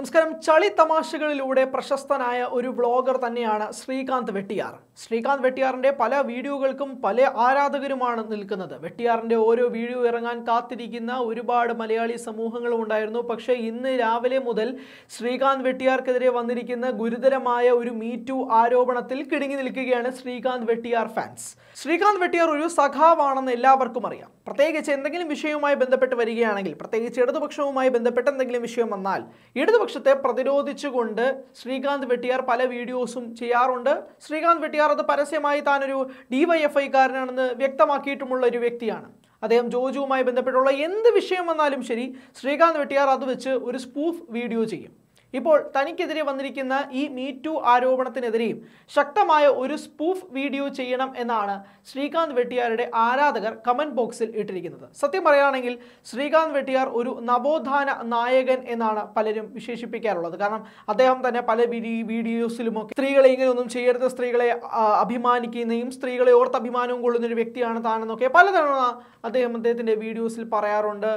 നമസ്കാരം ചളി തമാശകളിലൂടെ പ്രശസ്തനായ ഒരു വ്ളോഗർ തന്നെയാണ് ശ്രീകാന്ത് വെട്ടിയാർ ശ്രീകാന്ത് വെട്ടിയാറിൻ്റെ പല വീഡിയോകൾക്കും പല ആരാധകരുമാണ് നിൽക്കുന്നത് വെട്ടിയാറിൻ്റെ ഓരോ വീഡിയോ ഇറങ്ങാൻ കാത്തിരിക്കുന്ന ഒരുപാട് മലയാളി സമൂഹങ്ങളും ഉണ്ടായിരുന്നു പക്ഷേ ഇന്ന് രാവിലെ മുതൽ ശ്രീകാന്ത് വെട്ടിയാർക്കെതിരെ വന്നിരിക്കുന്ന ഗുരുതരമായ ഒരു മീറ്റു ആരോപണത്തിൽ കിടുങ്ങി നിൽക്കുകയാണ് ശ്രീകാന്ത് വെട്ടിയാർ ഫാൻസ് ശ്രീകാന്ത് വെട്ടിയാർ ഒരു സഖാവാണെന്ന് എല്ലാവർക്കും അറിയാം പ്രത്യേകിച്ച് എന്തെങ്കിലും വിഷയവുമായി ബന്ധപ്പെട്ട് വരികയാണെങ്കിൽ പ്രത്യേകിച്ച് ഇടതുപക്ഷവുമായി ബന്ധപ്പെട്ട് എന്തെങ്കിലും വിഷയം വന്നാൽ ഇടതുപക്ഷത്തെ പ്രതിരോധിച്ചുകൊണ്ട് ശ്രീകാന്ത് വെട്ടിയാർ പല വീഡിയോസും ചെയ്യാറുണ്ട് ശ്രീകാന്ത് വെട്ടിയാർ സാറത് പരസ്യമായി താനൊരു ഡിവൈഎഫ്ഐക്കാരനാണെന്ന് വ്യക്തമാക്കിയിട്ടുമുള്ള ഒരു വ്യക്തിയാണ് അദ്ദേഹം ജോജുവുമായി ബന്ധപ്പെട്ടുള്ള എന്ത് വിഷയം വന്നാലും ശരി ശ്രീകാന്ത് വെട്ടിയാർ അത് വെച്ച് ഒരു സ്പൂഫ് വീഡിയോ ചെയ്യും ഇപ്പോൾ തനിക്കെതിരെ വന്നിരിക്കുന്ന ഈ മീറ്റു ആരോപണത്തിനെതിരെയും ശക്തമായ ഒരു സ്പൂഫ് വീഡിയോ ചെയ്യണം എന്നാണ് ശ്രീകാന്ത് വെട്ടിയാരുടെ ആരാധകർ കമൻറ്റ് ബോക്സിൽ ഇട്ടിരിക്കുന്നത് സത്യം പറയുകയാണെങ്കിൽ ശ്രീകാന്ത് വെട്ടിയാർ ഒരു നവോത്ഥാന നായകൻ എന്നാണ് പലരും വിശേഷിപ്പിക്കാറുള്ളത് കാരണം അദ്ദേഹം തന്നെ പല വീഡിയോസിലുമൊക്കെ സ്ത്രീകളെ ഇങ്ങനെയൊന്നും ചെയ്യരുത് സ്ത്രീകളെ അഭിമാനിക്കുന്നതും സ്ത്രീകളെ ഓർത്ത് അഭിമാനവും കൊള്ളുന്ന ഒരു വ്യക്തിയാണ് താനെന്നൊക്കെ പലതവണ അദ്ദേഹം അദ്ദേഹത്തിൻ്റെ വീഡിയോസിൽ പറയാറുണ്ട്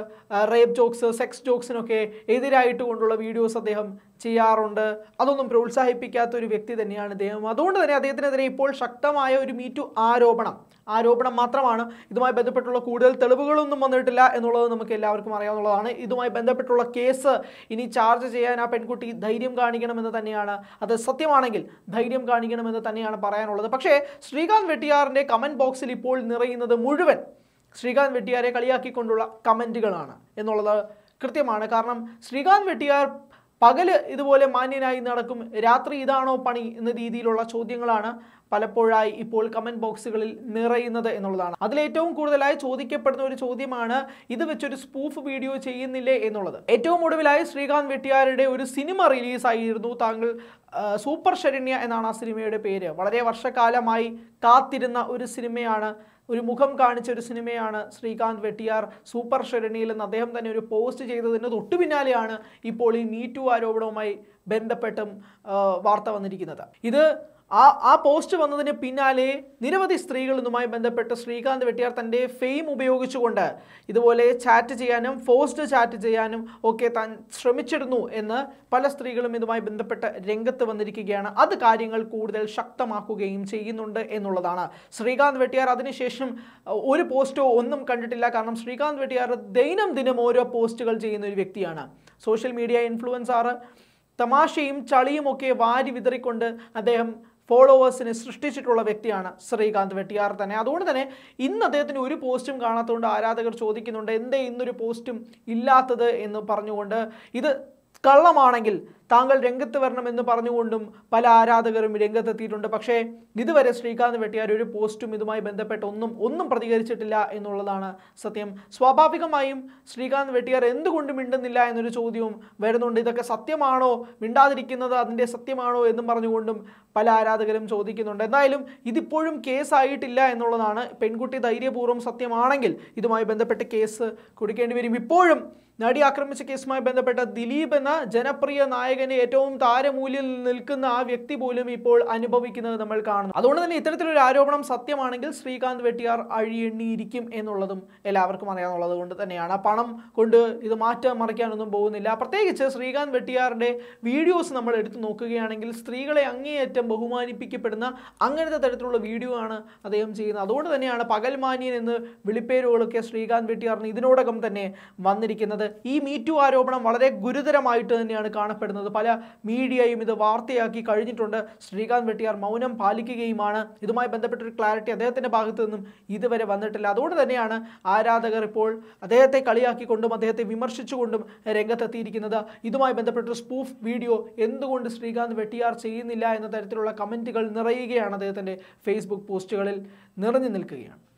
റേപ്പ് ജോക്സ് സെക്സ് ജോക്സിനൊക്കെ എതിരായിട്ട് കൊണ്ടുള്ള വീഡിയോസ് അദ്ദേഹം ചെയ്യാറുണ്ട് അതൊന്നും പ്രോത്സാഹിപ്പിക്കാത്ത ഒരു വ്യക്തി തന്നെയാണ് ഇദ്ദേഹം അതുകൊണ്ട് തന്നെ അദ്ദേഹത്തിനെതിരെ ഇപ്പോൾ ശക്തമായ ഒരു മീറ്റു ആരോപണം ആരോപണം മാത്രമാണ് ഇതുമായി ബന്ധപ്പെട്ടുള്ള കൂടുതൽ തെളിവുകളൊന്നും വന്നിട്ടില്ല എന്നുള്ളത് നമുക്ക് എല്ലാവർക്കും അറിയാവുന്നതാണ് ഇതുമായി ബന്ധപ്പെട്ടുള്ള കേസ് ഇനി ചാർജ് ചെയ്യാൻ ആ പെൺകുട്ടി ധൈര്യം കാണിക്കണമെന്ന് തന്നെയാണ് അത് സത്യമാണെങ്കിൽ ധൈര്യം കാണിക്കണമെന്ന് തന്നെയാണ് പറയാനുള്ളത് പക്ഷേ ശ്രീകാന്ത് വെട്ടിയാറിൻ്റെ കമൻറ്റ് ബോക്സിൽ ഇപ്പോൾ നിറയുന്നത് മുഴുവൻ ശ്രീകാന്ത് വെട്ടിയാരെ കളിയാക്കിക്കൊണ്ടുള്ള കമൻറ്റുകളാണ് എന്നുള്ളത് കൃത്യമാണ് കാരണം ശ്രീകാന്ത് വെട്ടിയാർ പകല് ഇതുപോലെ മാന്യനായി നടക്കും രാത്രി ഇതാണോ പണി എന്ന രീതിയിലുള്ള ചോദ്യങ്ങളാണ് പലപ്പോഴായി ഇപ്പോൾ കമൻറ്റ് ബോക്സുകളിൽ നിറയുന്നത് എന്നുള്ളതാണ് അതിലേറ്റവും കൂടുതലായി ചോദിക്കപ്പെടുന്ന ഒരു ചോദ്യമാണ് ഇത് വെച്ചൊരു സ്പൂഫ് വീഡിയോ ചെയ്യുന്നില്ലേ എന്നുള്ളത് ഏറ്റവും ഒടുവിലായി ശ്രീകാന്ത് വെട്ടിയാരുടെ ഒരു സിനിമ റിലീസായിരുന്നു താങ്കൾ സൂപ്പർ ശരണ്യ എന്നാണ് ആ സിനിമയുടെ പേര് വളരെ വർഷക്കാലമായി കാത്തിരുന്ന ഒരു സിനിമയാണ് ഒരു മുഖം കാണിച്ച ഒരു സിനിമയാണ് ശ്രീകാന്ത് വെട്ടിയാർ സൂപ്പർ ഷെരണിയിൽ നിന്ന് അദ്ദേഹം തന്നെ ഒരു പോസ്റ്റ് ചെയ്തതിന് തൊട്ടു പിന്നാലെയാണ് ഇപ്പോൾ ഈ മീറ്റു ആരോപണവുമായി ബന്ധപ്പെട്ടും വാർത്ത വന്നിരിക്കുന്നത് ഇത് ആ ആ പോസ്റ്റ് വന്നതിന് പിന്നാലെ നിരവധി സ്ത്രീകളുമായി ബന്ധപ്പെട്ട് ശ്രീകാന്ത് വെട്ടിയാർ തൻ്റെ ഫെയിം ഉപയോഗിച്ചുകൊണ്ട് ഇതുപോലെ ചാറ്റ് ചെയ്യാനും ഫോസ്റ്റ് ചാറ്റ് ചെയ്യാനും ഒക്കെ താൻ ശ്രമിച്ചിരുന്നു എന്ന് പല സ്ത്രീകളും ഇതുമായി ബന്ധപ്പെട്ട് രംഗത്ത് വന്നിരിക്കുകയാണ് അത് കാര്യങ്ങൾ കൂടുതൽ ശക്തമാക്കുകയും ചെയ്യുന്നുണ്ട് എന്നുള്ളതാണ് ശ്രീകാന്ത് വെട്ടിയാർ അതിനുശേഷം ഒരു പോസ്റ്റോ ഒന്നും കണ്ടിട്ടില്ല കാരണം ശ്രീകാന്ത് വെട്ടിയാർ ദൈനം ദിനം ഓരോ പോസ്റ്റുകൾ ചെയ്യുന്ന ഒരു വ്യക്തിയാണ് സോഷ്യൽ മീഡിയ ഇൻഫ്ലുവൻസാറ് തമാശയും ചളിയും ഒക്കെ വാരി വിതറിക്കൊണ്ട് അദ്ദേഹം ഫോളോവേഴ്സിനെ സൃഷ്ടിച്ചിട്ടുള്ള വ്യക്തിയാണ് ശ്രീകാന്ത് വെട്ടിയാർ തന്നെ അതുകൊണ്ട് തന്നെ ഇന്ന് അദ്ദേഹത്തിന് ഒരു പോസ്റ്റും കാണാത്തതുകൊണ്ട് ആരാധകർ ചോദിക്കുന്നുണ്ട് എന്തേ ഇന്നൊരു പോസ്റ്റും ഇല്ലാത്തത് എന്ന് പറഞ്ഞുകൊണ്ട് ഇത് കള്ളമാണെങ്കിൽ താങ്കൾ രംഗത്ത് വരണമെന്ന് എന്ന് പറഞ്ഞുകൊണ്ടും പല ആരാധകരും രംഗത്തെത്തിയിട്ടുണ്ട് പക്ഷേ ഇതുവരെ ശ്രീകാന്ത് വെട്ടിയാർ ഒരു പോസ്റ്റും ഇതുമായി ബന്ധപ്പെട്ട് ഒന്നും ഒന്നും പ്രതികരിച്ചിട്ടില്ല എന്നുള്ളതാണ് സത്യം സ്വാഭാവികമായും ശ്രീകാന്ത് വെട്ടിയാർ എന്തുകൊണ്ട് മിണ്ടുന്നില്ല എന്നൊരു ചോദ്യവും വരുന്നുണ്ട് ഇതൊക്കെ സത്യമാണോ മിണ്ടാതിരിക്കുന്നത് അതിൻ്റെ സത്യമാണോ എന്നും പറഞ്ഞുകൊണ്ടും പല ആരാധകരും ചോദിക്കുന്നുണ്ട് എന്തായാലും ഇതിപ്പോഴും കേസായിട്ടില്ല എന്നുള്ളതാണ് പെൺകുട്ടി ധൈര്യപൂർവ്വം സത്യമാണെങ്കിൽ ഇതുമായി ബന്ധപ്പെട്ട് കേസ് കൊടുക്കേണ്ടി വരും ഇപ്പോഴും നടി ആക്രമിച്ച കേസുമായി ബന്ധപ്പെട്ട ദിലീപ് എന്ന ജനപ്രിയ നായക നായകന് ഏറ്റവും താരമൂല്യം നിൽക്കുന്ന ആ വ്യക്തി പോലും ഇപ്പോൾ അനുഭവിക്കുന്നത് നമ്മൾ കാണുന്നു അതുകൊണ്ട് തന്നെ ഇത്തരത്തിലൊരു ആരോപണം സത്യമാണെങ്കിൽ ശ്രീകാന്ത് വെട്ടിയാർ അഴിയെണ്ണിയിരിക്കും എന്നുള്ളതും എല്ലാവർക്കും അറിയാമെന്നുള്ളത് കൊണ്ട് തന്നെയാണ് പണം കൊണ്ട് ഇത് മാറ്റാൻ മറിക്കാനൊന്നും പോകുന്നില്ല പ്രത്യേകിച്ച് ശ്രീകാന്ത് വെട്ടിയാറിൻ്റെ വീഡിയോസ് നമ്മൾ എടുത്തു നോക്കുകയാണെങ്കിൽ സ്ത്രീകളെ അങ്ങേയറ്റം ബഹുമാനിപ്പിക്കപ്പെടുന്ന അങ്ങനത്തെ തരത്തിലുള്ള വീഡിയോ ആണ് അദ്ദേഹം ചെയ്യുന്നത് അതുകൊണ്ട് തന്നെയാണ് പകൽമാന്യൻ എന്ന് വിളിപ്പേരുകളൊക്കെ ശ്രീകാന്ത് വെട്ടിയാറിന് ഇതിനോടകം തന്നെ വന്നിരിക്കുന്നത് ഈ മീറ്റു ആരോപണം വളരെ ഗുരുതരമായിട്ട് തന്നെയാണ് കാണപ്പെടുന്നത് കാണുന്നത് പല മീഡിയയും ഇത് വാർത്തയാക്കി കഴിഞ്ഞിട്ടുണ്ട് ശ്രീകാന്ത് വെട്ടിയാർ മൗനം പാലിക്കുകയുമാണ് ഇതുമായി ബന്ധപ്പെട്ട ഒരു ക്ലാരിറ്റി അദ്ദേഹത്തിൻ്റെ ഭാഗത്തു നിന്നും ഇതുവരെ വന്നിട്ടില്ല അതുകൊണ്ട് തന്നെയാണ് ആരാധകർ ഇപ്പോൾ അദ്ദേഹത്തെ കളിയാക്കിക്കൊണ്ടും അദ്ദേഹത്തെ വിമർശിച്ചുകൊണ്ടും രംഗത്തെത്തിയിരിക്കുന്നത് ഇതുമായി ബന്ധപ്പെട്ട സ്പൂഫ് വീഡിയോ എന്തുകൊണ്ട് ശ്രീകാന്ത് വെട്ടിയാർ ചെയ്യുന്നില്ല എന്ന തരത്തിലുള്ള കമൻറ്റുകൾ നിറയുകയാണ് അദ്ദേഹത്തിൻ്റെ ഫേസ്ബുക്ക് പോസ്റ്റുകളിൽ നിറഞ്ഞു നിൽക്കുകയാണ്